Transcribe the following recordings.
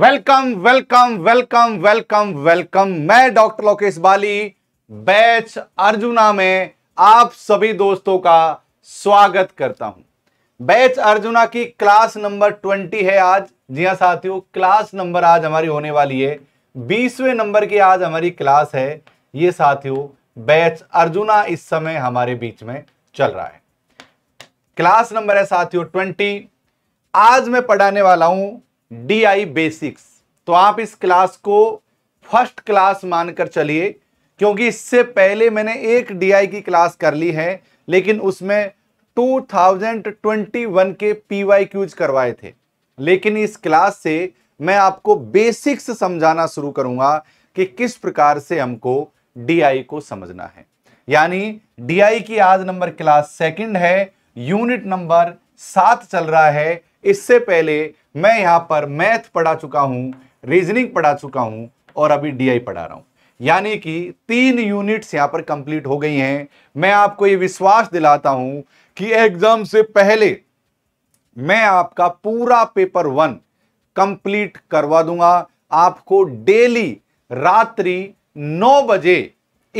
Welcome welcome welcome welcome welcome मैं doctor Lokesh Bali batch Arjuna में आप सभी दोस्तों का स्वागत करता हूं बैच अर्जुना की क्लास नंबर ट्वेंटी है आज जी हाँ साथियों क्लास नंबर आज हमारी होने वाली है बीसवें नंबर की आज हमारी क्लास है ये साथियों बैच अर्जुना इस समय हमारे बीच में चल रहा है क्लास नंबर है साथियों ट्वेंटी आज मैं पढ़ाने वाला हूं डी आई बेसिक्स तो आप इस क्लास को फर्स्ट क्लास मानकर चलिए क्योंकि इससे पहले मैंने एक डी की क्लास कर ली है लेकिन उसमें 2021 के पी क्यूज करवाए थे लेकिन इस क्लास से मैं आपको बेसिक्स समझाना शुरू करूंगा कि किस प्रकार से हमको डी को समझना है यानी डी की आज नंबर क्लास सेकंड है यूनिट नंबर सात चल रहा है इससे पहले मैं यहां पर मैथ पढ़ा चुका हूं रीजनिंग पढ़ा चुका हूं और अभी डीआई पढ़ा रहा हूं यानी कि तीन यूनिट्स यहां पर कंप्लीट हो गई हैं मैं आपको यह विश्वास दिलाता हूं कि एग्जाम से पहले मैं आपका पूरा पेपर वन कंप्लीट करवा दूंगा आपको डेली रात्रि नौ बजे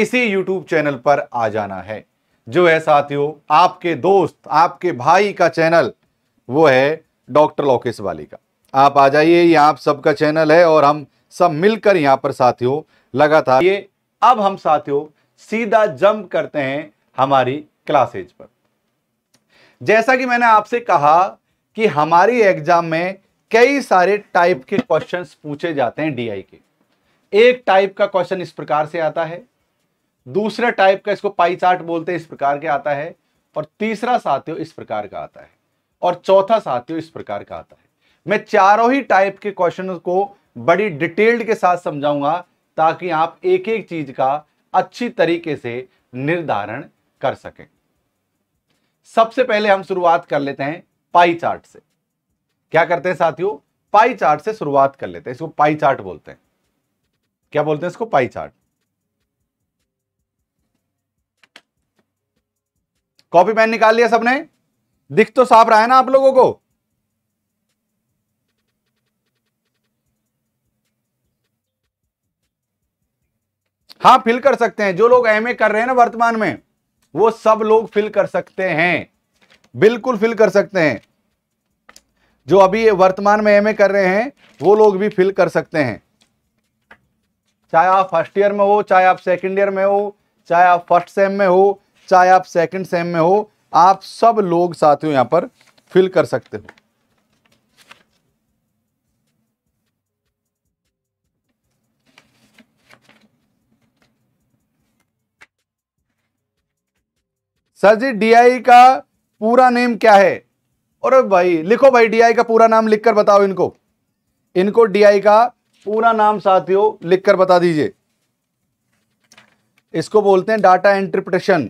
इसी यूट्यूब चैनल पर आ जाना है जो है साथियों आपके दोस्त आपके भाई का चैनल वो है डॉक्टर लोकेश वाली का आप आ जाइए ये आप सबका चैनल है और हम सब मिलकर यहाँ पर साथियों लगातार ये अब हम साथियों सीधा जंप करते हैं हमारी क्लासेज पर जैसा कि मैंने आपसे कहा कि हमारी एग्जाम में कई सारे टाइप के क्वेश्चंस पूछे जाते हैं डीआई के एक टाइप का क्वेश्चन इस प्रकार से आता है दूसरे टाइप का इसको पाई चार्ट बोलते हैं इस प्रकार के आता है और तीसरा साथियों इस प्रकार का आता है और चौथा साथियों इस प्रकार का आता है मैं चारों ही टाइप के क्वेश्चन को बड़ी डिटेल्ड के साथ समझाऊंगा ताकि आप एक एक चीज का अच्छी तरीके से निर्धारण कर सकें सबसे पहले हम शुरुआत कर लेते हैं पाई चार्ट से क्या करते हैं साथियों पाई चार्ट से शुरुआत कर लेते हैं इसको पाई चार्ट बोलते हैं क्या बोलते हैं इसको पाई चार्ट कॉपी पेन निकाल लिया सबने दिख तो साफ रहा है ना आप लोगों को हाँ फिल कर सकते हैं जो लोग एमए कर रहे हैं ना वर्तमान में वो सब लोग फिल कर सकते हैं बिल्कुल फिल कर सकते हैं जो अभी वर्तमान में एमए कर रहे हैं वो लोग भी फिल कर सकते हैं चाहे आप फर्स्ट ईयर में हो चाहे आप सेकंड ईयर में हो चाहे आप फर्स्ट सेम में हो चाहे आप सेकंड सेम में हो आप सब लोग साथियों यहां पर फिल कर सकते हो सर जी डीआई का पूरा नेम क्या है और भाई लिखो भाई डीआई का पूरा नाम लिखकर बताओ इनको इनको डीआई का पूरा नाम साथियों लिखकर बता दीजिए इसको बोलते हैं डाटा इंटरप्रिटेशन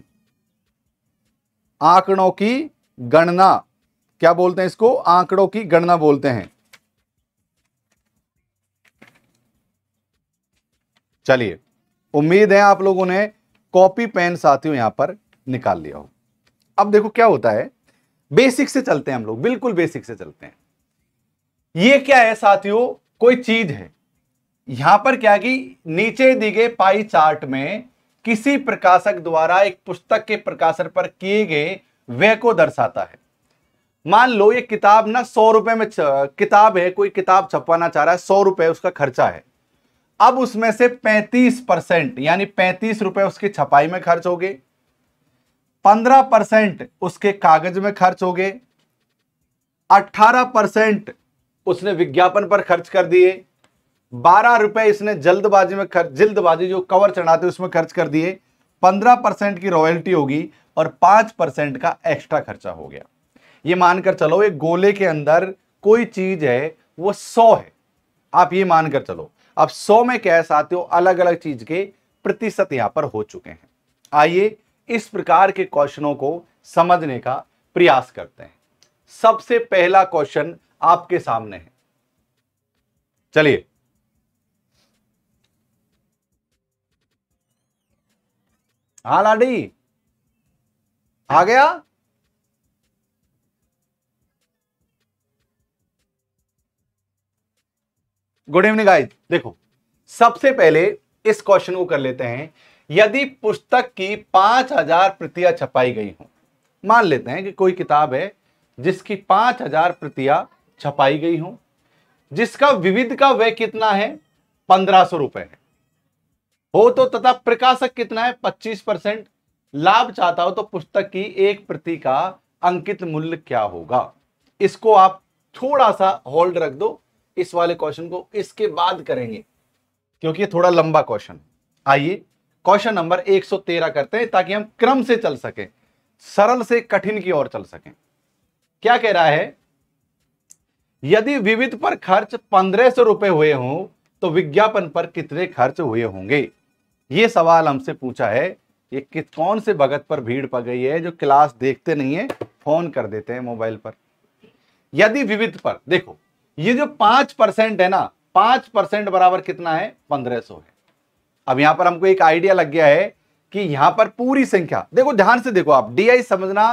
आंकड़ों की गणना क्या बोलते हैं इसको आंकड़ों की गणना बोलते हैं चलिए उम्मीद है आप लोगों ने कॉपी पेन साथियों यहां पर निकाल लिया हो अब देखो क्या होता है बेसिक से चलते हैं हम लोग बिल्कुल बेसिक से चलते हैं ये क्या है साथियों कोई चीज है यहां पर क्या कि नीचे दिखे पाई चार्ट में किसी प्रकाशक द्वारा एक पुस्तक के प्रकाशन पर किए गए व्यय को दर्शाता है मान लो ये किताब ना सौ रुपए में किताब है कोई किताब छपवाना चाह रहा है सौ रुपए उसका खर्चा है अब उसमें से पैंतीस परसेंट यानी पैंतीस रुपए उसकी छपाई में खर्च हो गए पंद्रह परसेंट उसके कागज में खर्च हो गए अठारह परसेंट उसने विज्ञापन पर खर्च कर दिए बारह रुपए इसने जल्दबाजी में खर्च जल्दबाजी जो कवर चढ़ाते उसमें खर्च कर दिए पंद्रह परसेंट की रॉयल्टी होगी और पांच परसेंट का एक्स्ट्रा खर्चा हो गया ये मानकर चलो ये गोले के अंदर कोई चीज है वो सौ है आप ये मानकर चलो आप सौ में कैश आते हो अलग अलग चीज के प्रतिशत यहां पर हो चुके हैं आइए इस प्रकार के क्वेश्चनों को समझने का प्रयास करते हैं सबसे पहला क्वेश्चन आपके सामने है चलिए हाँ लाडी आ गया गुड इवनिंग गाइस देखो सबसे पहले इस क्वेश्चन को कर लेते हैं यदि पुस्तक की पांच हजार प्रतियां छपाई गई हो मान लेते हैं कि कोई किताब है जिसकी पांच हजार प्रतियां छपाई गई हो जिसका विविध का व्यय कितना है पंद्रह सौ रुपए है हो तो तथा प्रकाशक कितना है पच्चीस परसेंट लाभ चाहता हो तो पुस्तक की एक प्रति का अंकित मूल्य क्या होगा इसको आप थोड़ा सा होल्ड रख दो इस वाले क्वेश्चन को इसके बाद करेंगे क्योंकि ये थोड़ा लंबा क्वेश्चन आइए क्वेश्चन नंबर 113 करते हैं ताकि हम क्रम से चल सके सरल से कठिन की ओर चल सके क्या कह रहा है यदि विविध पर खर्च पंद्रह सौ रुपए हुए हों तो विज्ञापन पर कितने खर्च हुए होंगे ये सवाल हमसे पूछा है ये कि कौन से भगत पर भीड़ पड़ गई है जो क्लास देखते नहीं है फोन कर देते हैं मोबाइल पर यदि विविध पर देखो ये जो पांच परसेंट है ना पांच परसेंट बराबर कितना है पंद्रह सौ है अब यहां पर हमको एक आइडिया लग गया है कि यहां पर पूरी संख्या देखो ध्यान से देखो आप डीआई समझना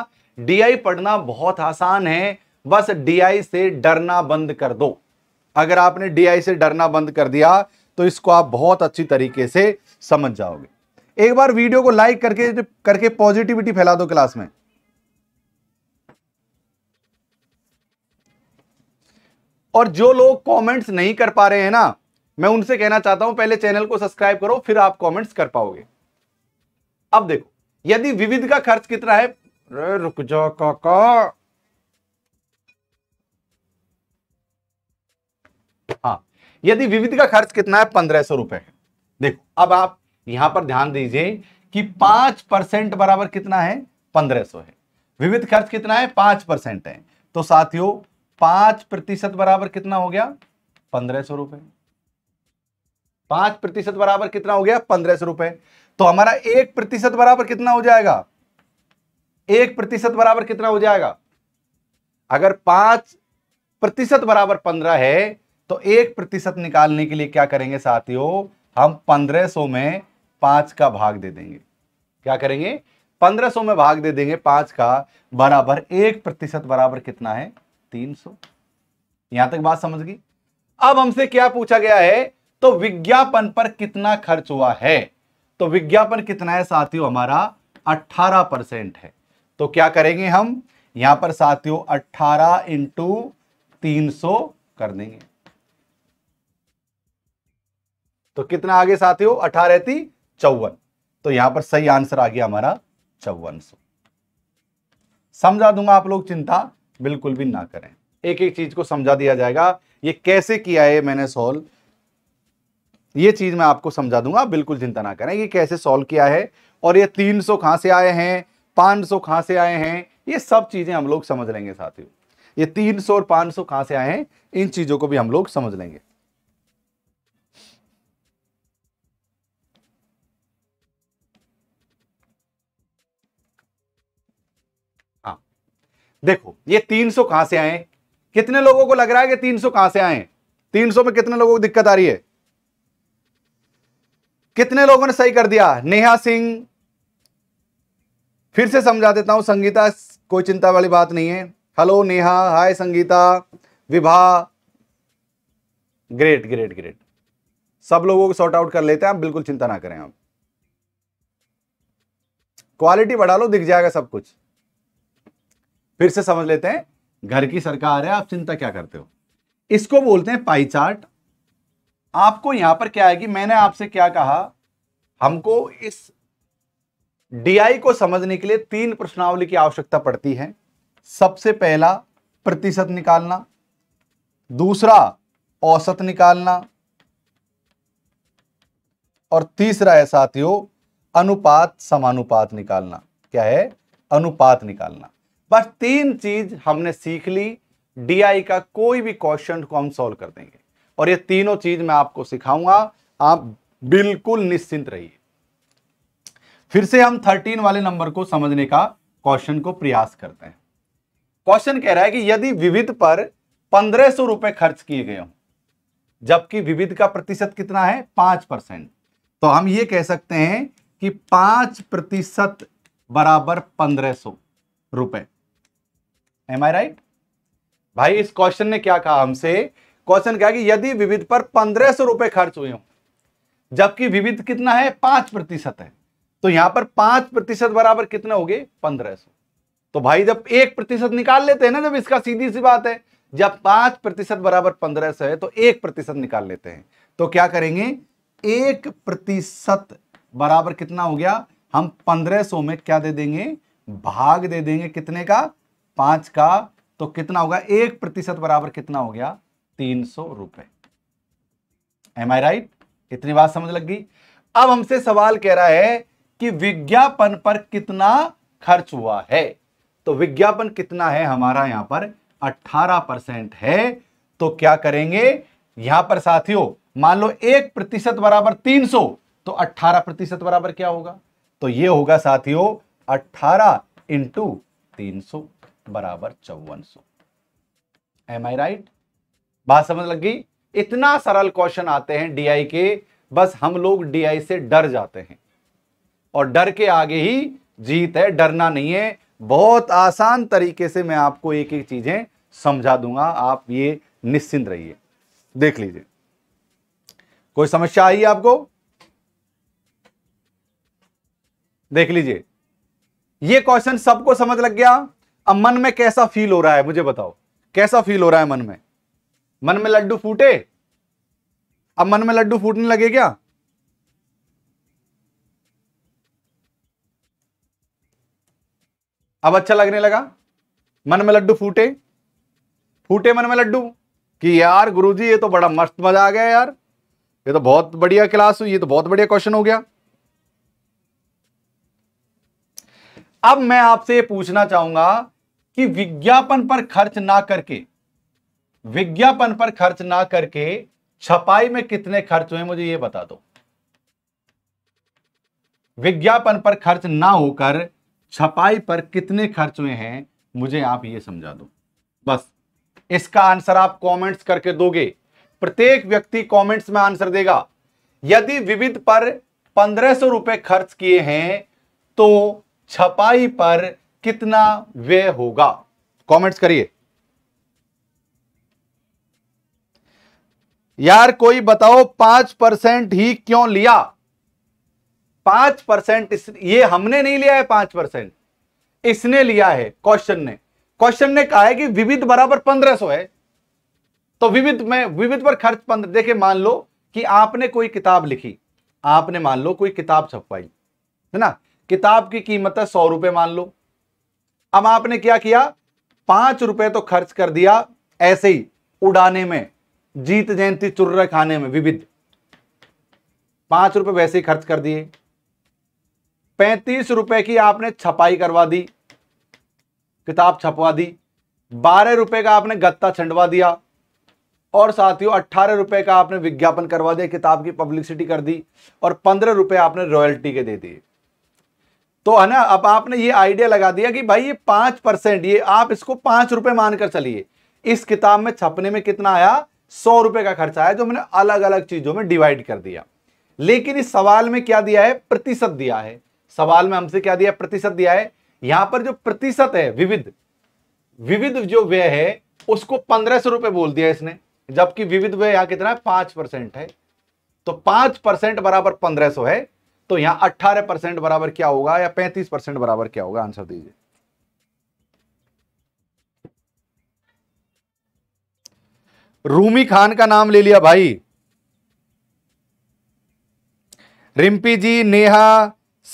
डीआई पढ़ना बहुत आसान है बस डीआई से डरना बंद कर दो अगर आपने डीआई से डरना बंद कर दिया तो इसको आप बहुत अच्छी तरीके से समझ जाओगे एक बार वीडियो को लाइक करके करके पॉजिटिविटी फैला दो क्लास में और जो लोग कमेंट्स नहीं कर पा रहे हैं ना मैं उनसे कहना चाहता हूं पहले चैनल को सब्सक्राइब करो फिर आप कमेंट्स कर पाओगे अब देखो यदि विविध का खर्च कितना है रुक जाओ काका हाँ यदि विविध का खर्च कितना है पंद्रह सौ रुपए है देखो अब आप यहां पर ध्यान दीजिए कि पांच परसेंट बराबर कितना है पंद्रह सौ है विविध खर्च कितना है पांच परसेंट है तो साथियों पांच प्रतिशत बराबर कितना हो गया पंद्रह सौ रुपए पांच प्रतिशत बराबर कितना हो गया पंद्रह सौ रुपए तो हमारा एक प्रतिशत बराबर कितना हो जाएगा एक प्रतिशत बराबर कितना हो जाएगा अगर पांच प्रतिशत बराबर पंद्रह है तो एक प्रतिशत निकालने के लिए क्या करेंगे साथियों हम 1500 में पांच का भाग दे देंगे क्या करेंगे 1500 में भाग दे देंगे पांच का बराबर एक प्रतिशत बराबर कितना है 300 यहां तक बात समझ गई अब हमसे क्या पूछा गया है तो विज्ञापन पर कितना खर्च हुआ है तो विज्ञापन कितना है साथियों हमारा 18 परसेंट है तो क्या करेंगे हम यहां पर साथियों 18 इंटू तीन कर देंगे तो कितना आगे साथियों अठारह थी चौवन तो यहां पर सही आंसर आ गया हमारा चौवन सौ समझा दूंगा आप लोग चिंता बिल्कुल भी ना करें एक एक चीज को समझा दिया जाएगा ये कैसे किया है मैंने सॉल्व ये चीज मैं आपको समझा दूंगा आप बिल्कुल चिंता ना करें ये कैसे सॉल्व किया है और ये 300 सौ कहां से आए हैं 500 सौ कहां से आए हैं ये सब चीजें हम लोग समझ लेंगे साथियों ये 300 और 500 सौ कहां से आए हैं इन चीजों को भी हम लोग समझ लेंगे देखो ये 300 कहां से आए कितने लोगों को लग रहा है कि 300 कहां से आए 300 में कितने लोगों को दिक्कत आ रही है कितने लोगों ने सही कर दिया नेहा सिंह फिर से समझा देता हूं संगीता कोई चिंता वाली बात नहीं है hello Neha hi Sangeeta Vibha great great great सब लोगों को सॉर्ट आउट कर लेते हैं आप बिल्कुल चिंता ना करें आप क्वालिटी बढ़ा लो दिख जाएगा सब कुछ फिर से समझ लेते हैं घर की सरकार है आप चिंता क्या करते हो इसको बोलते हैं पाई चार्ट आपको यहां पर क्या आएगी मैंने आपसे क्या कहा हमको इस डीआई को समझने के लिए तीन प्रश्नावली की आवश्यकता पड़ती है सबसे पहला प्रतिशत निकालना दूसरा औसत निकालना और तीसरा है साथियों अनुपात समानुपात निकालना क्या है अनुपात निकालना बस तीन चीज हमने सीख ली डीआई का कोई भी क्वेश्चन को हम सॉल्व कर देंगे और ये तीनों चीज मैं आपको सिखाऊंगा आप बिल्कुल निश्चिंत रहिए फिर से हम थर्टीन वाले नंबर को समझने का क्वेश्चन को प्रयास करते हैं क्वेश्चन कह रहा है कि यदि विविध पर पंद्रह सौ रुपए खर्च किए गए हों जबकि विविध का प्रतिशत कितना है पांच परसेंट तो हम ये कह सकते हैं कि पांच प्रतिशत बराबर पंद्रह सौ रुपए एम आई राइट भाई इस क्वेश्चन ने क्या कहा हमसे क्वेश्चन क्या कि यदि विविध पर पंद्रह सौ रुपए खर्च हुए हो जबकि विविध कितना है पांच प्रतिशत है तो यहां पर पांच प्रतिशत बराबर कितने हो गए पंद्रह सौ तो भाई जब एक प्रतिशत निकाल लेते हैं ना जब इसका सीधी सी बात है जब पांच प्रतिशत बराबर पंद्रह सौ है तो एक प्रतिशत निकाल लेते हैं तो क्या करेंगे एक प्रतिशत बराबर कितना हो गया हम पंद्रह सौ में क्या दे देंगे भाग दे देंगे कितने का पांच का तो कितना होगा एक प्रतिशत बराबर कितना हो गया तीन सौ रुपए एम आई राइट इतनी बात समझ लग गई अब हमसे सवाल कह रहा है कि विज्ञापन पर कितना खर्च हुआ है तो विज्ञापन कितना है हमारा यहां पर 18 परसेंट है तो क्या करेंगे यहां पर साथियों मान लो एक प्रतिशत बराबर तीन सौ तो अट्ठारह प्रतिशत बराबर क्या होगा तो ये होगा साथियों अट्ठारह इंटू तीन सौ बराबर चौवन सो एम आई राइट बात समझ लग गई इतना सरल क्वेश्चन आते हैं डीआई के बस हम लोग डीआई से डर जाते हैं और डर के आगे ही जीत है डरना नहीं है बहुत आसान तरीके से मैं आपको एक एक चीजें समझा दूंगा आप ये निश्चिंत रहिए देख लीजिए कोई समस्या आई आपको देख लीजिए ये क्वेश्चन सबको समझ लग गया अब मन में कैसा फील हो रहा है मुझे बताओ कैसा फील हो रहा है मन में मन में लड्डू फूटे अब मन में लड्डू फूटने लगे क्या अब अच्छा लगने लगा मन में लड्डू फूटे फूटे मन में लड्डू कि यार गुरुजी ये तो बड़ा मस्त मजा आ गया यार ये तो बहुत बढ़िया क्लास हुई ये तो बहुत बढ़िया क्वेश्चन हो गया अब मैं आपसे पूछना चाहूंगा कि विज्ञापन पर खर्च ना करके विज्ञापन पर खर्च ना करके छपाई में कितने खर्च हुए मुझे यह बता दो विज्ञापन पर खर्च ना होकर छपाई पर कितने खर्च हुए हैं मुझे आप ये समझा दो बस इसका आंसर आप कमेंट्स करके दोगे प्रत्येक व्यक्ति कमेंट्स में आंसर देगा यदि विविध पर पंद्रह सौ रुपए खर्च किए हैं तो छपाई पर कितना व्यय होगा कमेंट्स करिए यार कोई बताओ पांच परसेंट ही क्यों लिया पांच परसेंट ये हमने नहीं लिया है पांच परसेंट इसने लिया है क्वेश्चन ने क्वेश्चन ने कहा है कि विविध बराबर पंद्रह सौ है तो विविध में विविध पर खर्च पंद्रह देखे मान लो कि आपने कोई किताब लिखी आपने मान लो कोई किताब छपवाई है ना किताब की कीमत है सौ रुपए मान लो अब आपने क्या किया पांच रुपए तो खर्च कर दिया ऐसे ही उड़ाने में जीत जयंती चुर्र खाने में विविध पांच रुपए वैसे ही खर्च कर दिए पैंतीस रुपए की आपने छपाई करवा दी किताब छपवा दी बारह रुपए का आपने गत्ता छंडवा दिया और साथियों अट्ठारह रुपए का आपने विज्ञापन करवा दिया किताब की पब्लिसिटी कर दी और पंद्रह रुपए आपने रॉयल्टी के दे दिए तो है ना अब आपने ये आइडिया लगा दिया कि भाई ये पांच परसेंट ये आप इसको पांच रुपए मानकर चलिए इस किताब में छपने में कितना आया सौ रुपए का खर्चा आया जो मैंने अलग अलग चीजों में डिवाइड कर दिया लेकिन इस सवाल में क्या दिया है प्रतिशत दिया है सवाल में हमसे क्या दिया प्रतिशत दिया है यहां पर जो प्रतिशत है विविध विविध जो व्यय है उसको पंद्रह सौ रुपए बोल दिया इसने जबकि विविध व्यय यहां कितना है पांच परसेंट है तो पांच परसेंट बराबर पंद्रह सौ है तो यहां अट्ठारह परसेंट बराबर क्या होगा या पैंतीस परसेंट बराबर क्या होगा आंसर दीजिए रूमी खान का नाम ले लिया भाई रिम्पी जी नेहा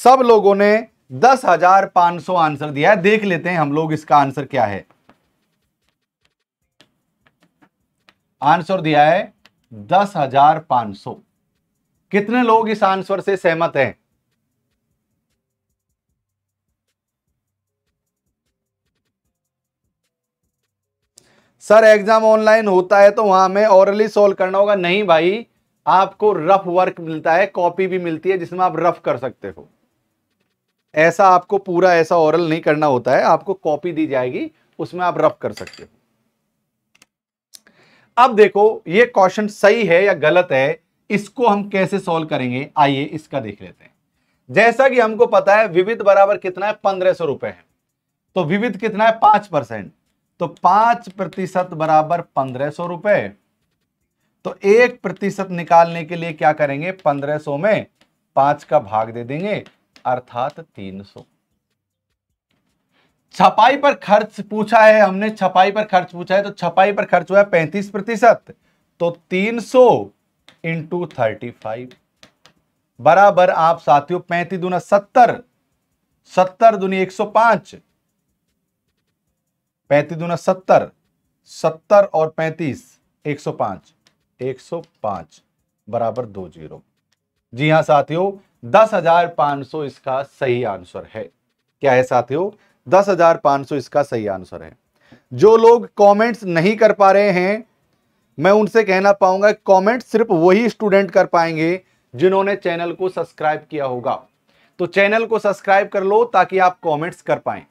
सब लोगों ने दस हजार पांच सौ आंसर दिया है देख लेते हैं हम लोग इसका आंसर क्या है आंसर दिया है दस हजार पांच सौ कितने लोग इस आंसर से सहमत हैं सर एग्जाम ऑनलाइन होता है तो वहां में ऑरली सोल्व करना होगा नहीं भाई आपको रफ वर्क मिलता है कॉपी भी मिलती है जिसमें आप रफ कर सकते हो ऐसा आपको पूरा ऐसा ओरल नहीं करना होता है आपको कॉपी दी जाएगी उसमें आप रफ कर सकते हो अब देखो ये क्वेश्चन सही है या गलत है इसको हम कैसे सोल्व करेंगे आइए इसका देख लेते हैं जैसा कि हमको पता है विविध बराबर कितना है पंद्रह सौ रुपए है तो विविध कितना है पांच परसेंट तो पांच प्रतिशत बराबर पंद्रह सौ रुपए तो एक प्रतिशत निकालने के लिए क्या करेंगे पंद्रह सौ में पांच का भाग दे देंगे अर्थात तीन सौ छपाई पर खर्च पूछा है हमने छपाई पर खर्च पूछा है तो छपाई पर खर्च हुआ है पैंतीस प्रतिशत तो तीन सौ इंटू थर्टी फाइव बराबर आप साथियों पैंतीस दुना सत्तर सत्तर दुनी एक सौ पांच पैंतीस दुना सत्तर सत्तर और पैंतीस एक सौ पांच एक सौ पांच बराबर दो जीरो जी हां साथियों दस हजार पांच सौ इसका सही आंसर है क्या है साथियों दस हजार पांच सौ इसका सही आंसर है जो लोग कमेंट्स नहीं कर पा रहे हैं मैं उनसे कहना पाऊंगा कमेंट सिर्फ वही स्टूडेंट कर पाएंगे जिन्होंने चैनल को सब्सक्राइब किया होगा तो चैनल को सब्सक्राइब कर लो ताकि आप कमेंट्स कर पाए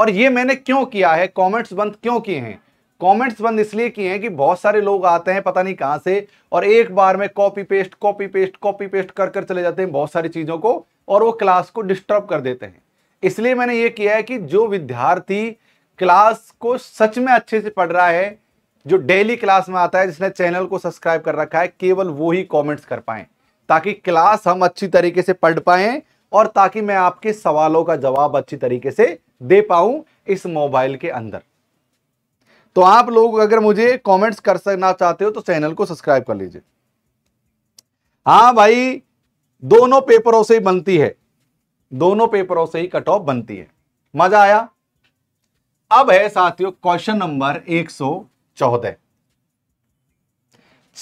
और ये मैंने क्यों किया है कमेंट्स बंद क्यों किए हैं कमेंट्स बंद इसलिए किए हैं कि बहुत सारे लोग आते हैं पता नहीं कहां से और एक बार में copy paste copy paste copy paste कर कर चले जाते हैं बहुत सारी चीज़ों को और वो क्लास को डिस्टर्ब कर देते हैं इसलिए मैंने ये किया है कि जो विद्यार्थी क्लास को सच में अच्छे से पढ़ रहा है जो डेली क्लास में आता है जिसने चैनल को सब्सक्राइब कर रखा है केवल वो ही कॉमेंट्स कर पाए ताकि क्लास हम अच्छी तरीके से पढ़ पाए और ताकि मैं आपके सवालों का जवाब अच्छी तरीके से दे पाऊं इस मोबाइल के अंदर तो आप लोग अगर मुझे कमेंट्स कर सकना चाहते हो तो चैनल को सब्सक्राइब कर लीजिए हाँ भाई दोनों पेपरों से ही बनती है दोनों पेपरों से ही कट ऑफ बनती है मजा आया अब है साथियों क्वेश्चन नंबर एक सौ चौदह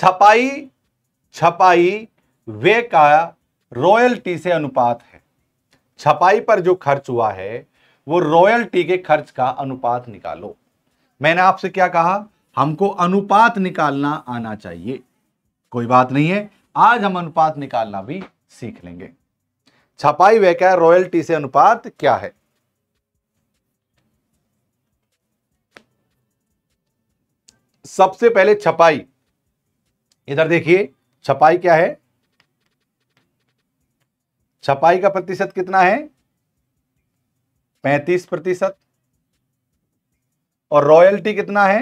छपाई छपाई वे का रॉयल्टी से अनुपात है छपाई पर जो खर्च हुआ है वो रॉयल्टी के खर्च का अनुपात निकालो मैंने आपसे क्या कहा हमको अनुपात निकालना आना चाहिए कोई बात नहीं है आज हम अनुपात निकालना भी सीख लेंगे छपाई व्यय का रॉयल्टी से अनुपात क्या है सबसे पहले छपाई इधर देखिए छपाई क्या है छपाई का प्रतिशत कितना है पैंतीस प्रतिशत और रॉयल्टी कितना है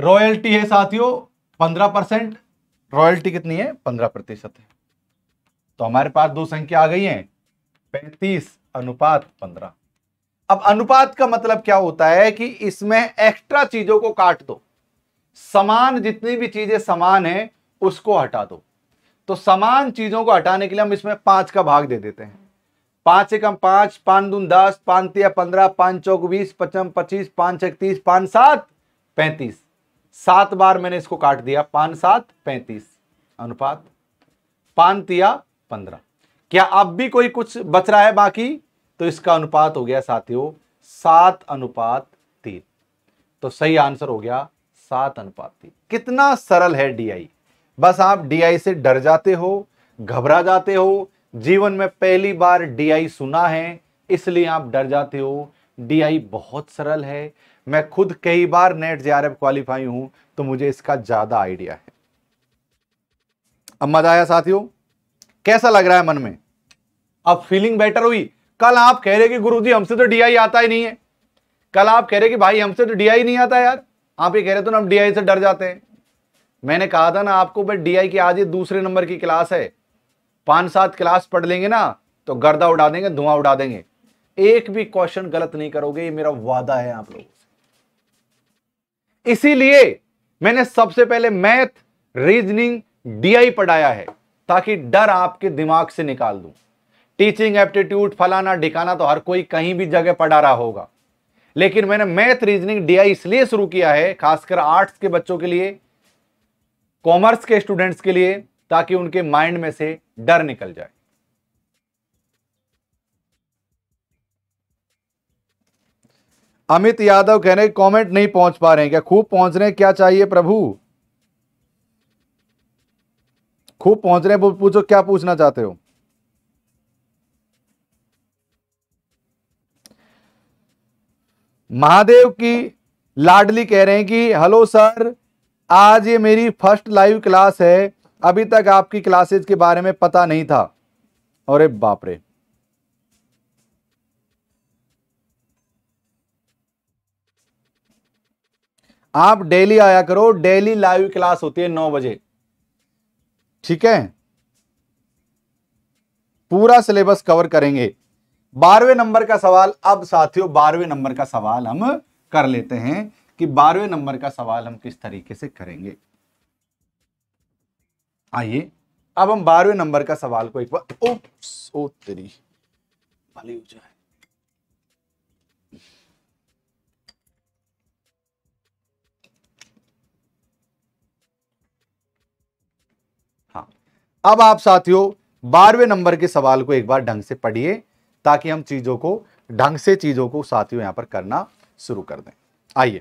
रॉयल्टी है साथियों पंद्रह परसेंट रॉयल्टी कितनी है पंद्रह प्रतिशत है तो हमारे पास दो संख्या आ गई है पैंतीस अनुपात पंद्रह अब अनुपात का मतलब क्या होता है कि इसमें एक्स्ट्रा चीजों को काट दो समान जितनी भी चीजें समान है उसको हटा दो तो समान चीजों को हटाने के लिए हम इसमें पांच का भाग दे देते हैं पांच एकम पांच पांच दून दस पांच तिया पंद्रह पांच चौक बीस पचम पच्चीस पांच इकतीस पांच सात पैंतीस सात बार मैंने इसको काट दिया पांच सात पैंतीस अनुपात पांच तिया पंद्रह क्या अब भी कोई कुछ बच रहा है बाकी तो इसका अनुपात हो गया साथियों सात अनुपात तीन तो सही आंसर हो गया सात अनुपात तीन कितना सरल है डीआई बस आप डीआई से डर जाते हो घबरा जाते हो जीवन में पहली बार डीआई सुना है इसलिए आप डर जाते हो डीआई बहुत सरल है मैं खुद कई बार नेट जे क्वालिफाई हूं तो मुझे इसका ज्यादा आइडिया है अब मजा आया साथियों कैसा लग रहा है मन में अब फीलिंग बेटर हुई कल आप कह रहे कि गुरु जी हमसे तो डीआई आता ही नहीं है कल आप कह रहे कि भाई हमसे तो डीआई नहीं आता यार आप ये कह रहे तो ना हम डीआई से डर जाते हैं मैंने कहा था ना आपको भाई डीआई की आज ये दूसरे नंबर की क्लास है पांच सात क्लास पढ़ लेंगे ना तो गर्दा उड़ा देंगे धुआं उड़ा देंगे एक भी क्वेश्चन गलत नहीं करोगे ये मेरा वादा है आप लोगों से इसीलिए मैंने सबसे पहले मैथ रीजनिंग डीआई पढ़ाया है ताकि डर आपके दिमाग से निकाल दूं टीचिंग एप्टीट्यूड फलाना ढिकाना तो हर कोई कहीं भी जगह पढ़ा रहा होगा लेकिन मैंने मैथ रीजनिंग डी इसलिए शुरू किया है खासकर आर्ट्स के बच्चों के लिए कॉमर्स के स्टूडेंट्स के लिए ताकि उनके माइंड में से डर निकल जाए अमित यादव कह रहे कॉमेंट नहीं पहुंच पा रहे हैं क्या खूब पहुंच रहे क्या चाहिए प्रभु खूब पहुंच रहे हैं पूछो क्या पूछना चाहते हो महादेव की लाडली कह रहे हैं कि हेलो सर आज ये मेरी फर्स्ट लाइव क्लास है अभी तक आपकी क्लासेज के बारे में पता नहीं था और बाप रे आप डेली आया करो डेली लाइव क्लास होती है नौ बजे ठीक है पूरा सिलेबस कवर करेंगे बारहवें नंबर का सवाल अब साथियों बारहवें नंबर का सवाल हम कर लेते हैं कि बारहवें नंबर का सवाल हम किस तरीके से करेंगे आइए अब हम बारहवें नंबर का सवाल को एक बार ओप्स ओ तेरी भले हो जाए हाँ अब आप साथियों बारहवें नंबर के सवाल को एक बार ढंग से पढ़िए ताकि हम चीज़ों को ढंग से चीज़ों को साथियों यहां पर करना शुरू कर दें आइए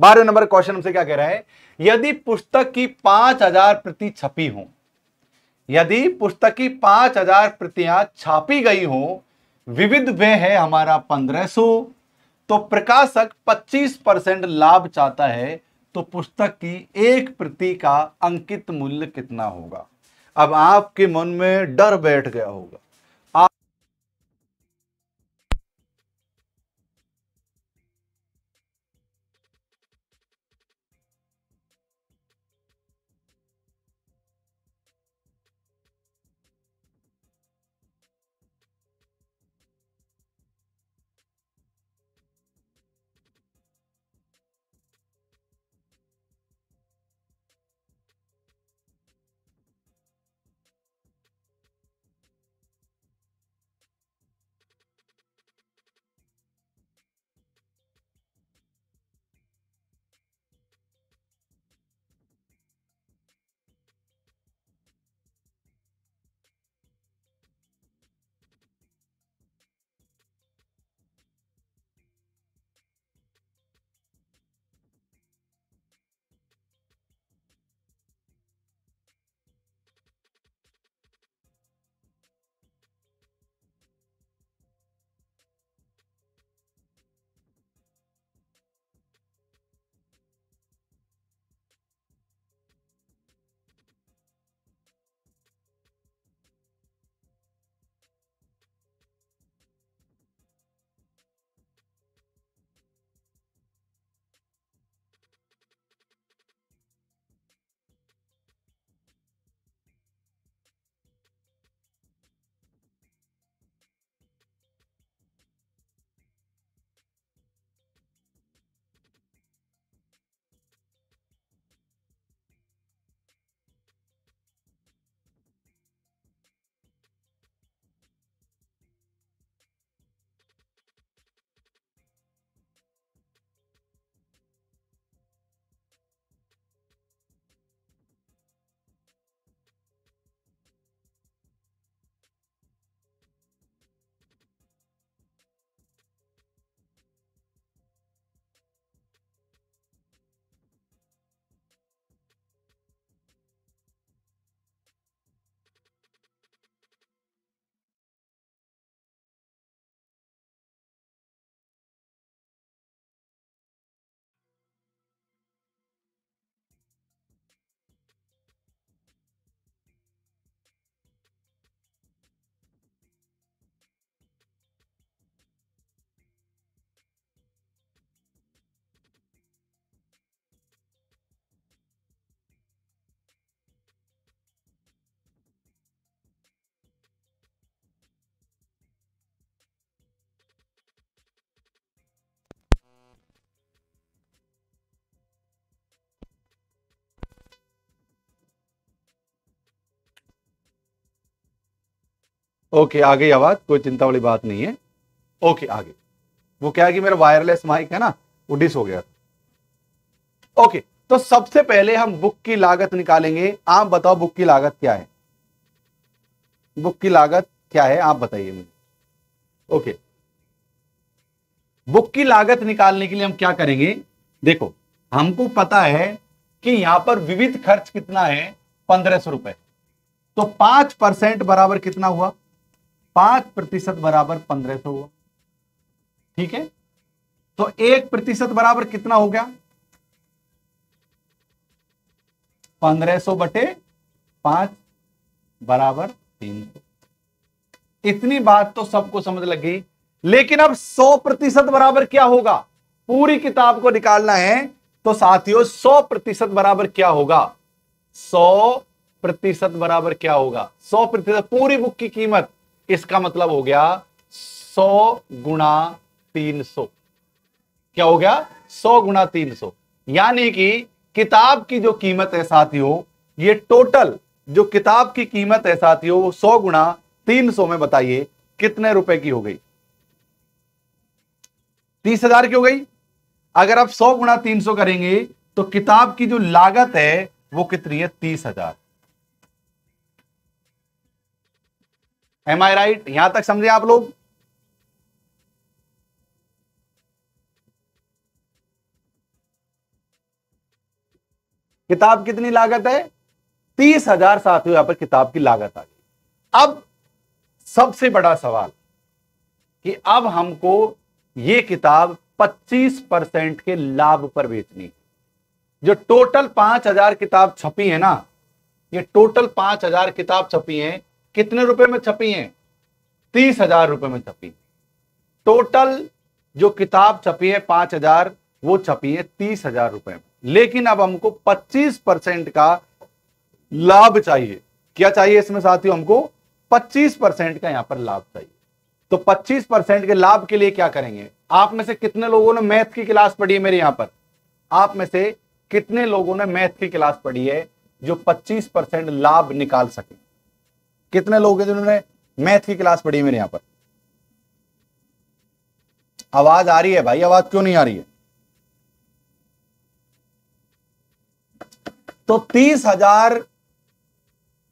बारहवें नंबर क्वेश्चन हमसे क्या कह रहा है यदि पुस्तक की पांच हजार प्रति छपी हो यदि पुस्तक की पांच हजार प्रतियां छापी गई हो विविध वे है हमारा पंद्रह सो तो प्रकाशक पच्चीस परसेंट लाभ चाहता है तो पुस्तक की एक प्रति का अंकित मूल्य कितना होगा अब आपके मन में डर बैठ गया होगा ओके आ गई आवाज कोई चिंता वाली बात नहीं है ओके आगे वो क्या है कि मेरा वायरलेस माइक है ना वो डिस हो गया ओके तो सबसे पहले हम बुक की लागत निकालेंगे आप बताओ बुक की लागत क्या है बुक की लागत क्या है आप बताइए मुझे ओके बुक की लागत निकालने के लिए हम क्या करेंगे देखो हमको पता है कि यहां पर विविध खर्च कितना है पंद्रह सौ रुपए तो पांच परसेंट बराबर कितना हुआ पांच प्रतिशत बराबर पंद्रह सौ हुआ ठीक है तो एक प्रतिशत बराबर कितना हो गया पंद्रह सौ बटे पांच बराबर तीन सौ इतनी बात तो सबको समझ लग गई लेकिन अब सौ प्रतिशत बराबर क्या होगा पूरी किताब को निकालना है तो साथियों सौ प्रतिशत बराबर क्या होगा सौ प्रतिशत बराबर क्या होगा सौ प्रतिशत पूरी बुक की कीमत इसका मतलब हो गया सौ गुणा तीन सौ क्या हो गया सौ गुणा तीन सौ यानी कि किताब की जो कीमत है साथियों ये टोटल जो किताब की कीमत है साथियों वो सौ गुणा तीन सौ में बताइए कितने रुपए की हो गई तीस हजार की हो गई अगर आप सौ गुणा तीन सौ करेंगे तो किताब की जो लागत है वो कितनी है तीस हजार एम आई राइट यहां तक समझे आप लोग किताब कितनी लागत है तीस हजार साथियों यहां पर किताब की लागत आ गई अब सबसे बड़ा सवाल कि अब हमको ये किताब 25 परसेंट के लाभ पर बेचनी जो टोटल पांच हजार किताब छपी है ना ये टोटल पांच हजार किताब छपी है कितने रुपए में छपी है तीस हजार रुपए में छपी टोटल जो किताब छपी है पांच हजार वो छपी है तीस हजार रुपए में लेकिन अब हमको पच्चीस परसेंट का लाभ चाहिए क्या चाहिए इसमें साथियों हमको पच्चीस परसेंट का यहां पर लाभ चाहिए तो पच्चीस परसेंट के लाभ के लिए क्या करेंगे आप में से कितने लोगों ने मैथ की क्लास पढ़ी है मेरे यहां पर आप में से कितने लोगों ने मैथ की क्लास पढ़ी है जो 25 परसेंट लाभ निकाल सके कितने लोग हैं जिन्होंने मैथ की क्लास पढ़ी मेरे यहां पर आवाज आ रही है भाई आवाज क्यों नहीं आ रही है तो तीस हजार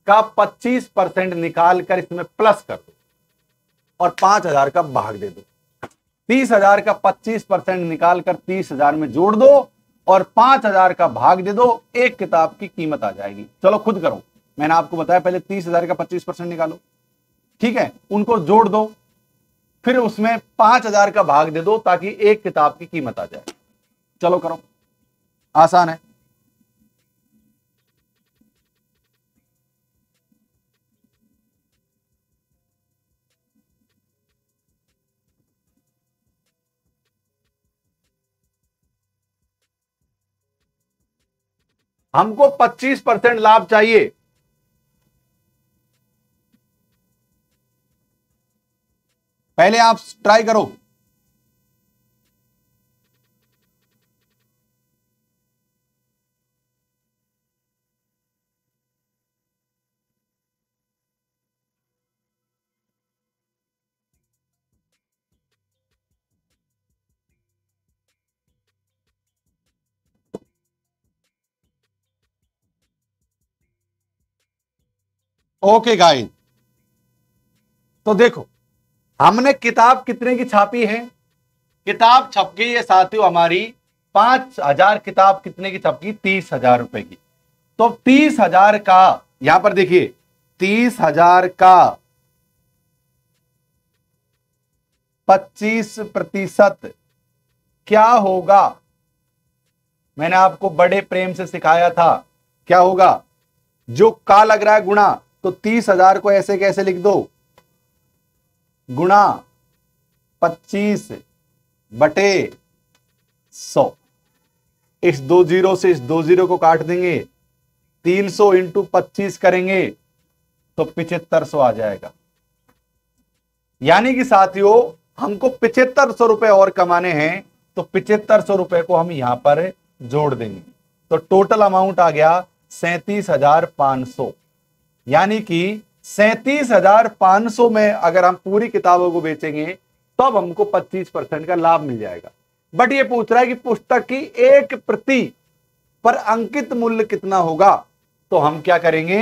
का पच्चीस परसेंट निकाल कर इसमें प्लस कर दो और पांच हजार का भाग दे दो तीस हजार का पच्चीस परसेंट निकालकर तीस हजार में जोड़ दो और पांच हजार का भाग दे दो एक किताब की कीमत आ जाएगी चलो खुद करो मैंने आपको बताया पहले तीस हजार का पच्चीस परसेंट निकालो ठीक है उनको जोड़ दो फिर उसमें पांच हजार का भाग दे दो ताकि एक किताब की कीमत आ जाए चलो करो आसान है हमको 25 परसेंट लाभ चाहिए पहले आप ट्राई करो ओके okay गाइस तो देखो हमने किताब कितने की छापी है किताब छपकी है साथियों हमारी पांच हजार किताब कितने की छपकी तीस हजार रुपए की तो तीस हजार का यहां पर देखिए तीस हजार का पच्चीस प्रतिशत क्या होगा मैंने आपको बड़े प्रेम से सिखाया था क्या होगा जो का लग रहा है गुणा तो तीस हजार को ऐसे कैसे लिख दो गुणा पच्चीस बटे सौ इस दो जीरो से इस दो जीरो को काट देंगे तीन सौ इंटू पच्चीस करेंगे तो पिछहत्तर सौ आ जाएगा यानी कि साथियों हमको पिछहत्तर सौ रुपए और कमाने हैं तो पिछहत्तर सौ रुपए को हम यहां पर जोड़ देंगे तो टोटल अमाउंट आ गया सैतीस हजार पांच सौ यानी कि सैतीस हजार पांच सौ में अगर हम पूरी किताबों को बेचेंगे तब हमको पच्चीस परसेंट का लाभ मिल जाएगा बट ये पूछ रहा है कि पुस्तक की एक प्रति पर अंकित मूल्य कितना होगा तो हम क्या करेंगे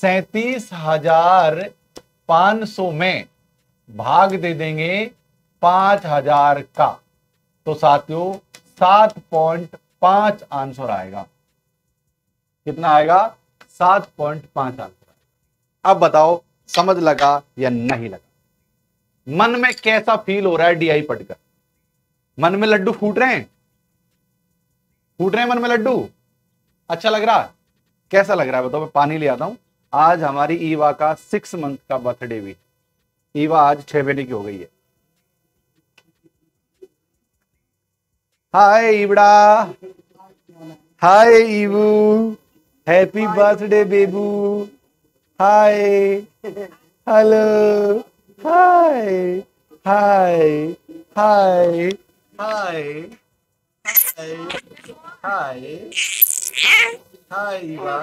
सैतीस हजार पांच सौ में भाग दे देंगे पांच हजार का तो साथियों सात पॉइंट पांच आंसर आएगा कितना आएगा सात पॉइंट पांच आंसर अब बताओ समझ लगा या नहीं लगा मन में कैसा फील हो रहा है डीआई पढ़कर मन में लड्डू फूट रहे हैं फूट रहे हैं मन में लड्डू अच्छा लग रहा है कैसा लग रहा है बताओ मैं पानी ले आता हूं आज हमारी ईवा का सिक्स मंथ का बर्थडे भी ईवा आज छह महीने की हो गई है हाय ईवड़ा हाय ईवू हैप्पी बर्थडे बेबू hi hello hi hi hi hi hi hi Eva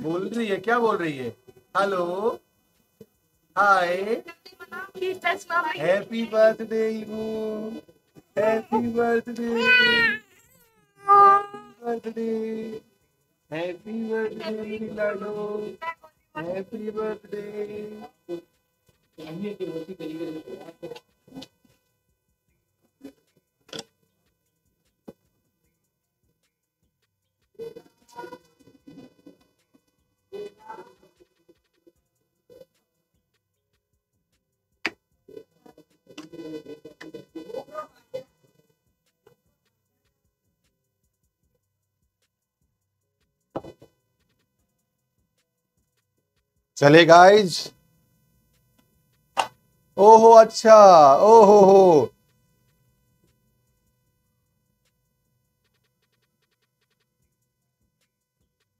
बोल रही है क्या बोल रही है हेलो हाय हैप्पी बर्थडे इवू happy birthday happy birthday happy birthday लाडो हैप्पी बर्थडे Thank you. चले गाइज ओहो अच्छा ओहो हो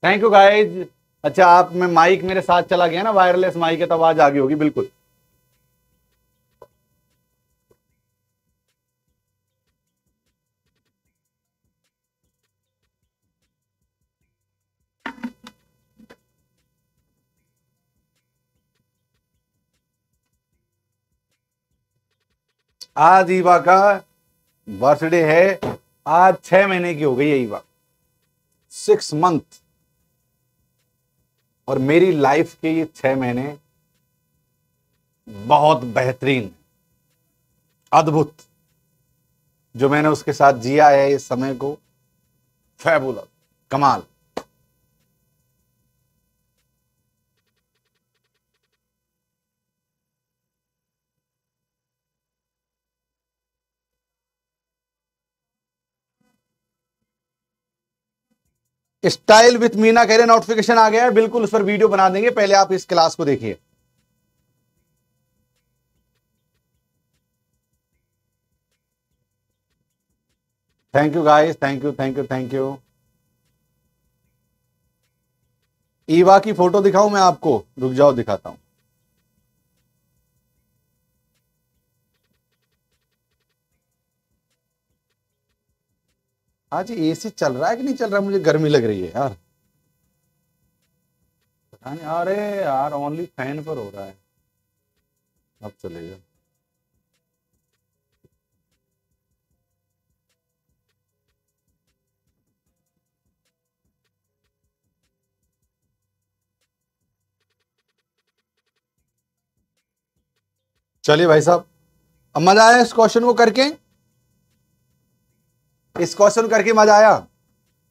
थैंक यू गाइज अच्छा आप में माइक मेरे साथ चला गया ना वायरलेस माइक है तो आवाज आ गई होगी बिल्कुल आज ईवा का बर्थडे है आज छह महीने की हो गई है ईवा सिक्स मंथ और मेरी लाइफ के ये छह महीने बहुत बेहतरीन अद्भुत जो मैंने उसके साथ जिया है इस समय को फैबुलस कमाल स्टाइल विथ मीना कह रहे नोटिफिकेशन आ गया है बिल्कुल उस पर वीडियो बना देंगे पहले आप इस क्लास को देखिए thank you guys thank you thank you thank you Eva की फोटो दिखाऊं मैं आपको रुक जाओ दिखाता हूं आज ए सी चल रहा है कि नहीं चल रहा मुझे गर्मी लग रही है यार पता नहीं अरे यार ओनली फैन पर हो रहा है अब चलेगा चलिए भाई साहब अब मजा आया इस क्वेश्चन को करके इस क्वेश्चन करके मजा आया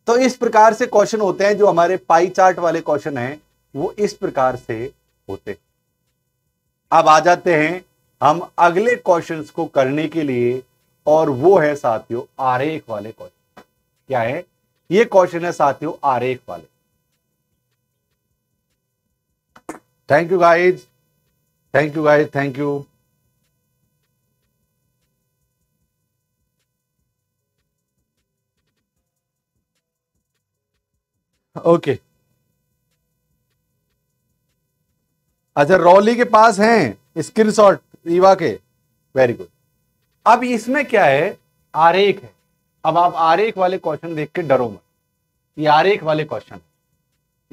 तो इस प्रकार से क्वेश्चन होते हैं जो हमारे पाई चार्ट वाले क्वेश्चन हैं वो इस प्रकार से होते अब आ जाते हैं हम अगले क्वेश्चंस को करने के लिए और वो है साथियों आरेख वाले क्वेश्चन क्या है ये क्वेश्चन है साथियों आरेख वाले thank you guys thank you guys thank you okay अच्छा रॉली के पास है स्क्रीन शॉट रीवा के वेरी गुड अब इसमें क्या है आरेख है अब आप आरेख वाले क्वेश्चन देख के डरो मत ये आरेख वाले क्वेश्चन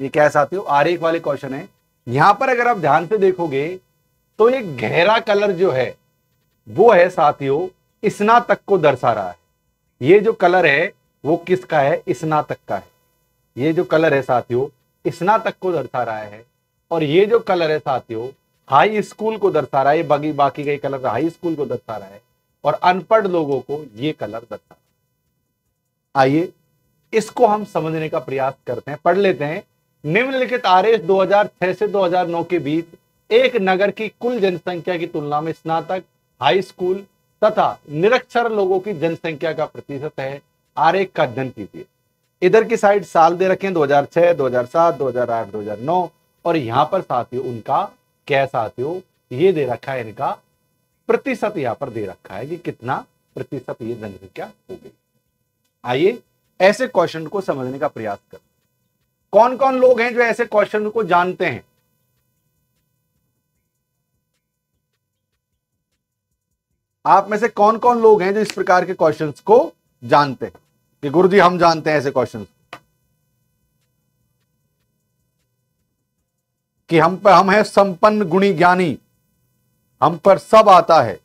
ये क्या चाहते हो आरेख वाले क्वेश्चन है यहां पर अगर आप ध्यान से देखोगे तो ये गहरा कलर जो है वो है साथियों स्नातक को दर्शा रहा है ये जो कलर है वो किसका है स्नातक का है ये जो कलर है साथियों स्नातक को दर्शा रहा है और ये जो कलर है साथियों हाई स्कूल को दर्शा रहा है बाकी बाकी कई कलर हाई स्कूल को दर्शा रहा है और अनपढ़ लोगों को ये कलर दर्शा रहा है आइए इसको हम समझने का प्रयास करते हैं पढ़ लेते हैं निम्नलिखित आरेश 2006 से 2009 के बीच एक नगर की कुल जनसंख्या की तुलना में स्नातक हाई स्कूल तथा निरक्षर लोगों की जनसंख्या का प्रतिशत है आरेख का अध्ययन कीजिए इधर की साइड साल दे रखे हैं 2006, 2007, 2008, 2009 और यहां पर साथियों उनका क्या साथियों ये दे रखा है इनका प्रतिशत यहां पर दे रखा है कि कितना प्रतिशत ये जनसंख्या हो गई आइए ऐसे क्वेश्चन को समझने का प्रयास कर कौन कौन लोग हैं जो ऐसे क्वेश्चन को जानते हैं आप में से कौन कौन लोग हैं जो इस प्रकार के क्वेश्चंस को जानते हैं कि गुरु जी हम जानते हैं ऐसे क्वेश्चन कि हम पर हम हैं संपन्न गुणी ज्ञानी हम पर सब आता है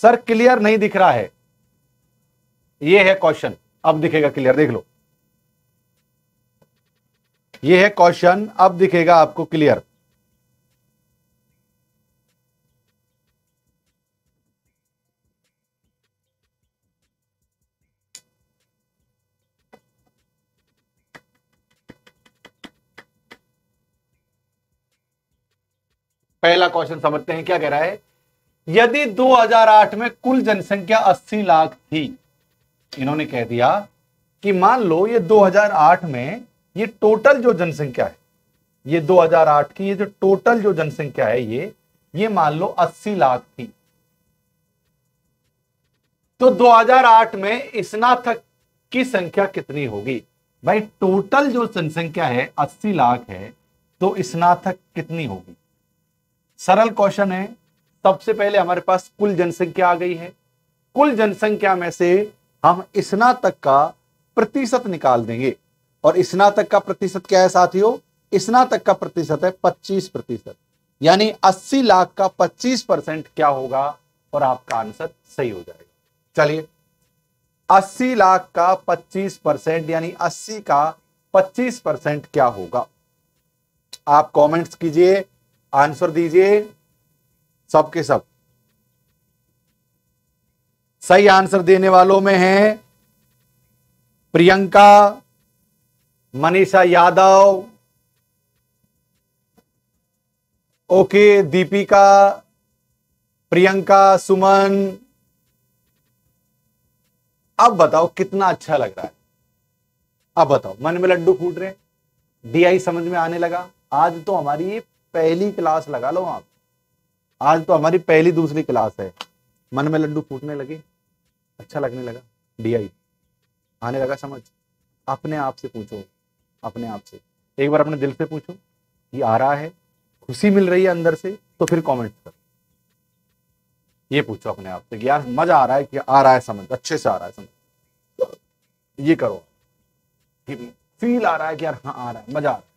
सर क्लियर नहीं दिख रहा है ये है क्वेश्चन अब दिखेगा क्लियर देख लो ये है क्वेश्चन अब दिखेगा आपको क्लियर पहला क्वेश्चन समझते हैं क्या कह रहा है यदि 2008 में कुल जनसंख्या 80 लाख थी इन्होंने कह दिया कि मान लो ये 2008 में ये टोटल जो जनसंख्या है ये 2008 की ये जो टोटल जो जनसंख्या है ये ये मान लो 80 लाख थी तो 2008 में स्नातक की संख्या कितनी होगी भाई टोटल जो जनसंख्या है 80 लाख है तो स्नातक कितनी होगी सरल क्वेश्चन है सबसे पहले हमारे पास कुल जनसंख्या आ गई है कुल जनसंख्या में से हम तक का प्रतिशत निकाल देंगे और तक का प्रतिशत क्या है साथियों तक का प्रतिशत है 25 प्रतिशत यानी 80 लाख का 25 परसेंट क्या होगा और आपका आंसर सही हो जाएगा चलिए 80 लाख का 25 परसेंट यानी 80 का 25 परसेंट क्या होगा आप कमेंट्स कीजिए आंसर दीजिए सब के सब सही आंसर देने वालों में हैं प्रियंका मनीषा यादव ओके दीपिका प्रियंका सुमन अब बताओ कितना अच्छा लग रहा है अब बताओ मन में लड्डू फूट रहे डीआई समझ में आने लगा आज तो हमारी ये पहली क्लास लगा लो आप आज तो हमारी पहली दूसरी क्लास है मन में लड्डू फूटने लगे अच्छा लगने लगा डीआई आने लगा समझ अपने आप से पूछो अपने आप से एक बार अपने दिल से पूछो ये आ रहा है खुशी मिल रही है अंदर से तो फिर कमेंट करो ये पूछो अपने आप से कि यार मजा आ रहा है कि आ रहा है समझ अच्छे से आ रहा है समझ ये करो कि फील आ रहा है कि यार हाँ आ रहा है मजा आ रहा है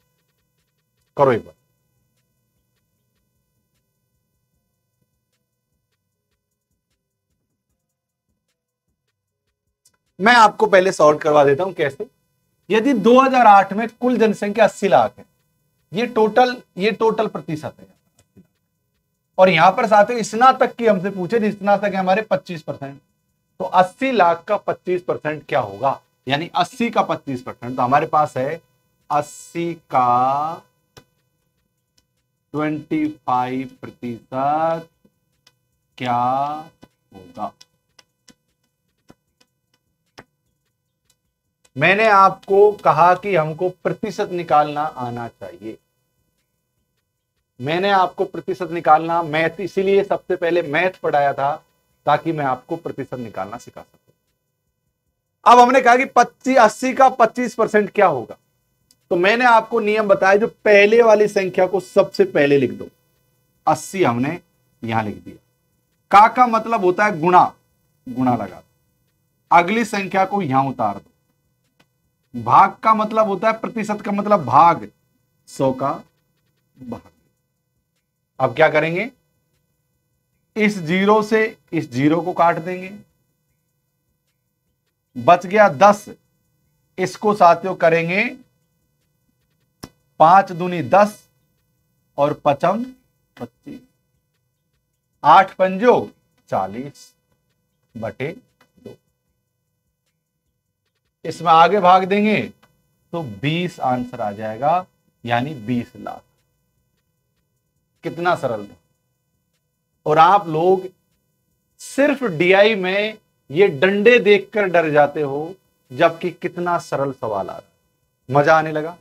करो एक बार मैं आपको पहले सॉर्ट करवा देता हूं कैसे यदि 2008 में कुल जनसंख्या 80 लाख है ये टोटल ये टोटल प्रतिशत है और यहां पर साथियों इतना तक की हमसे पूछे तो इतना तक हमारे 25 परसेंट तो 80 लाख का 25 परसेंट क्या होगा यानी 80 का 25 परसेंट तो हमारे पास है 80 का 25 प्रतिशत क्या होगा मैंने आपको कहा कि हमको प्रतिशत निकालना आना चाहिए मैंने आपको प्रतिशत निकालना मैथ तो इसीलिए सबसे पहले मैथ पढ़ाया था ताकि मैं आपको प्रतिशत निकालना सिखा सकूं अब हमने कहा कि पच्चीस अस्सी का पच्चीस परसेंट क्या होगा तो मैंने आपको नियम बताया जो पहले वाली संख्या को सबसे पहले लिख दो अस्सी हमने यहां लिख दिया का का मतलब होता है गुणा गुणा लगा अगली संख्या को यहां उतार दो भाग का मतलब होता है प्रतिशत का मतलब भाग सौ का भाग अब क्या करेंगे इस जीरो से इस जीरो को काट देंगे बच गया दस इसको साथियों करेंगे पांच दूनी दस और पचम पच्चीस आठ पंजो चालीस बटे इसमें आगे भाग देंगे तो 20 आंसर आ जाएगा यानी 20 लाख कितना सरल था और आप लोग सिर्फ डीआई में ये डंडे देखकर डर जाते हो जबकि कितना सरल सवाल आ रहा मजा आने लगा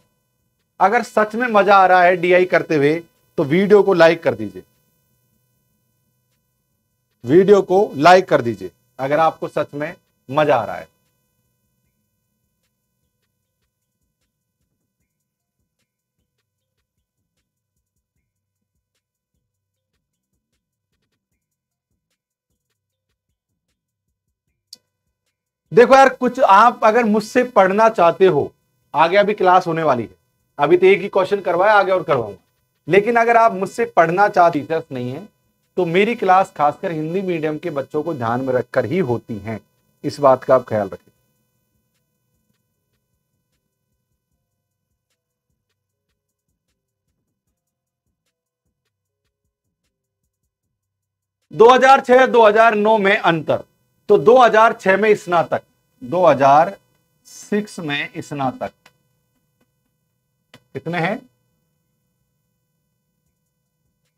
अगर सच में मजा आ रहा है डीआई करते हुए तो वीडियो को लाइक कर दीजिए वीडियो को लाइक कर दीजिए अगर आपको सच में मजा आ रहा है देखो यार कुछ आप अगर मुझसे पढ़ना चाहते हो आगे अभी क्लास होने वाली है अभी तो एक ही क्वेश्चन करवाया आगे और करवाऊंगा लेकिन अगर आप मुझसे पढ़ना चाहते टीचर्स नहीं है तो मेरी क्लास खासकर हिंदी मीडियम के बच्चों को ध्यान में रखकर ही होती हैं इस बात का आप ख्याल रखें दो हजार में अंतर तो 2006 में स्नातक 2006 में स्नातक कितने हैं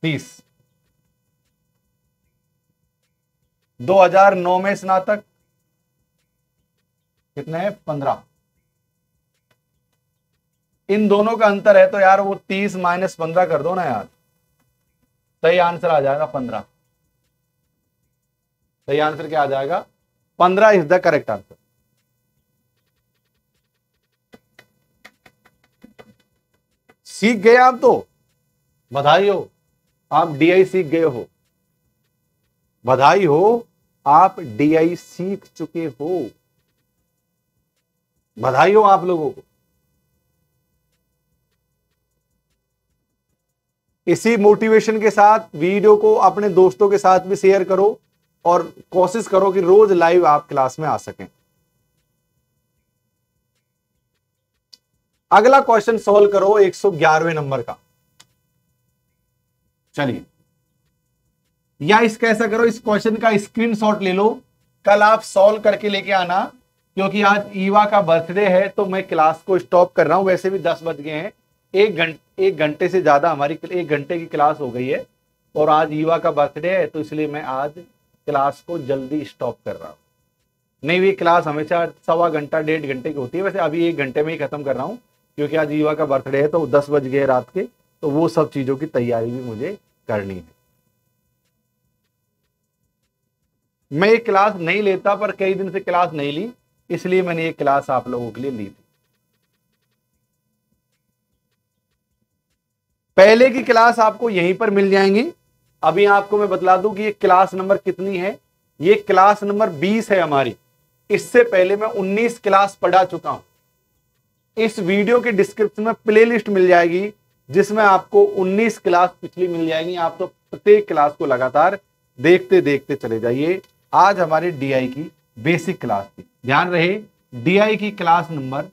तीस 2009 में स्नातक कितने हैं पंद्रह इन दोनों का अंतर है तो यार वो तीस माइनस पंद्रह कर दो ना यार सही आंसर आ जाएगा पंद्रह सही आंसर क्या आ जाएगा पंद्रह इज द करेक्ट आंसर सीख गए आप तो बधाई हो आप डीआई सीख गए हो बधाई हो आप डीआई सीख चुके हो बधाई हो आप लोगों को इसी मोटिवेशन के साथ वीडियो को अपने दोस्तों के साथ भी शेयर करो और कोशिश करो कि रोज लाइव आप क्लास में आ सकें अगला क्वेश्चन सॉल्व करो 111वें नंबर का चलिए या इस कैसा करो इस क्वेश्चन का स्क्रीनशॉट ले लो कल आप सॉल्व करके लेके आना क्योंकि आज ईवा का बर्थडे है तो मैं क्लास को स्टॉप कर रहा हूं वैसे भी दस बज गए हैं एक घंटे एक घंटे से ज्यादा हमारी एक घंटे की क्लास हो गई है और आज ईवा का बर्थडे है तो इसलिए मैं आज क्लास को जल्दी स्टॉप कर रहा हूँ नहीं ये क्लास हमेशा सवा घंटा डेढ़ घंटे की होती है वैसे अभी एक घंटे में ही खत्म कर रहा हूँ क्योंकि आज युवा का बर्थडे है तो दस बज गए रात के तो वो सब चीज़ों की तैयारी भी मुझे करनी है मैं ये क्लास नहीं लेता पर कई दिन से क्लास नहीं ली इसलिए मैंने ये क्लास आप लोगों के लिए ली थी पहले की क्लास आपको यहीं पर मिल जाएंगी अभी आपको मैं बतला दूं कि ये क्लास नंबर कितनी है ये क्लास नंबर 20 है हमारी इससे पहले मैं 19 क्लास पढ़ा चुका हूं इस वीडियो के डिस्क्रिप्शन में प्लेलिस्ट मिल जाएगी जिसमें आपको 19 क्लास पिछली मिल जाएगी आप तो प्रत्येक क्लास को लगातार देखते देखते चले जाइए आज हमारे डीआई की बेसिक क्लास थी ध्यान रहे डीआई की क्लास नंबर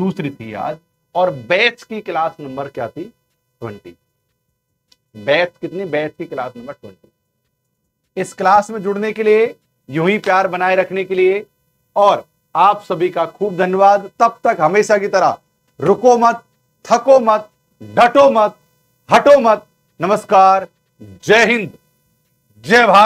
दूसरी थी आज और बैच की क्लास नंबर क्या थी ट्वेंटी बैथ कितनी बैथ की क्लास नंबर ट्वेंटी इस क्लास में जुड़ने के लिए यूं ही प्यार बनाए रखने के लिए और आप सभी का खूब धन्यवाद तब तक हमेशा की तरह रुको मत थको मत डटो मत हटो मत नमस्कार जय हिंद जय भारत